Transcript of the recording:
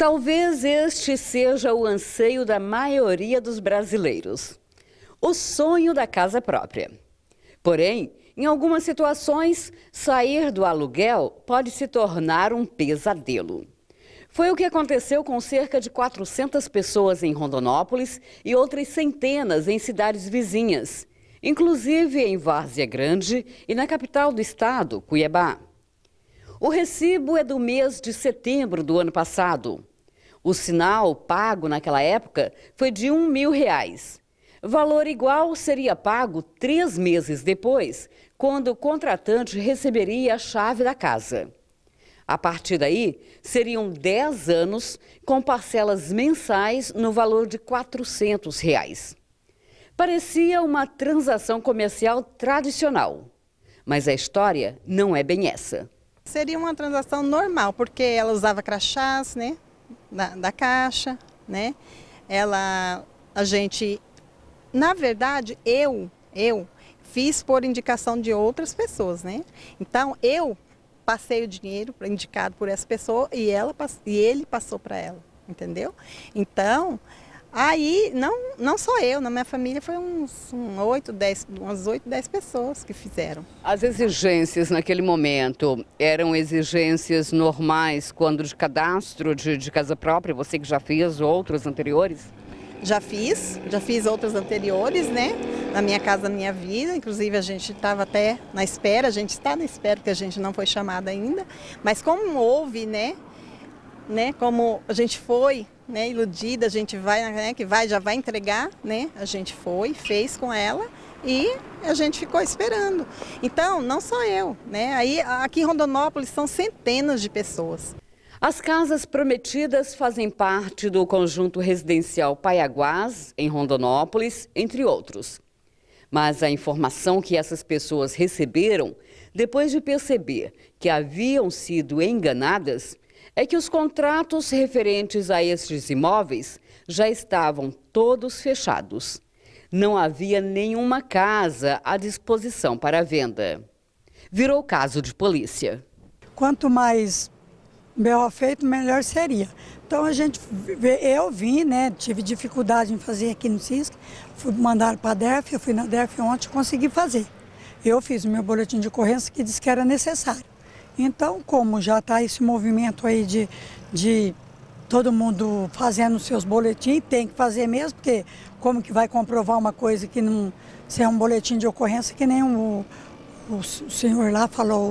Talvez este seja o anseio da maioria dos brasileiros. O sonho da casa própria. Porém, em algumas situações, sair do aluguel pode se tornar um pesadelo. Foi o que aconteceu com cerca de 400 pessoas em Rondonópolis e outras centenas em cidades vizinhas, inclusive em Várzea Grande e na capital do estado, Cuiabá. O recibo é do mês de setembro do ano passado. O sinal pago naquela época foi de um mil reais. Valor igual seria pago três meses depois, quando o contratante receberia a chave da casa. A partir daí, seriam 10 anos com parcelas mensais no valor de R$ 400. Reais. Parecia uma transação comercial tradicional, mas a história não é bem essa. Seria uma transação normal, porque ela usava crachás, né? da, da caixa, né? Ela, a gente, na verdade, eu, eu fiz por indicação de outras pessoas, né? Então eu passei o dinheiro indicado por essa pessoa e ela e ele passou para ela, entendeu? Então Aí, não, não só eu, na minha família foi uns, oito dez umas 8, 10 pessoas que fizeram. As exigências naquele momento eram exigências normais quando de cadastro de, de casa própria, você que já fez outros anteriores? Já fiz, já fiz outros anteriores, né? Na minha casa, na minha vida. Inclusive, a gente estava até na espera, a gente está na espera, porque a gente não foi chamada ainda. Mas como houve, né? né? Como a gente foi né, iludida, a gente vai, né, que vai, já vai entregar, né? A gente foi, fez com ela e a gente ficou esperando. Então, não só eu, né? Aí aqui em Rondonópolis são centenas de pessoas. As casas prometidas fazem parte do conjunto residencial Paiaguás, em Rondonópolis, entre outros. Mas a informação que essas pessoas receberam, depois de perceber que haviam sido enganadas, é que os contratos referentes a estes imóveis já estavam todos fechados. Não havia nenhuma casa à disposição para venda. Virou caso de polícia. Quanto mais melhor feito, melhor seria. Então a gente, eu vim, né, tive dificuldade em fazer aqui no CISC, fui mandar para a DEF, eu fui na DEF ontem e consegui fazer. Eu fiz o meu boletim de ocorrência que disse que era necessário. Então, como já está esse movimento aí de, de todo mundo fazendo seus boletins, tem que fazer mesmo, porque como que vai comprovar uma coisa que não se é um boletim de ocorrência que nem o, o senhor lá falou.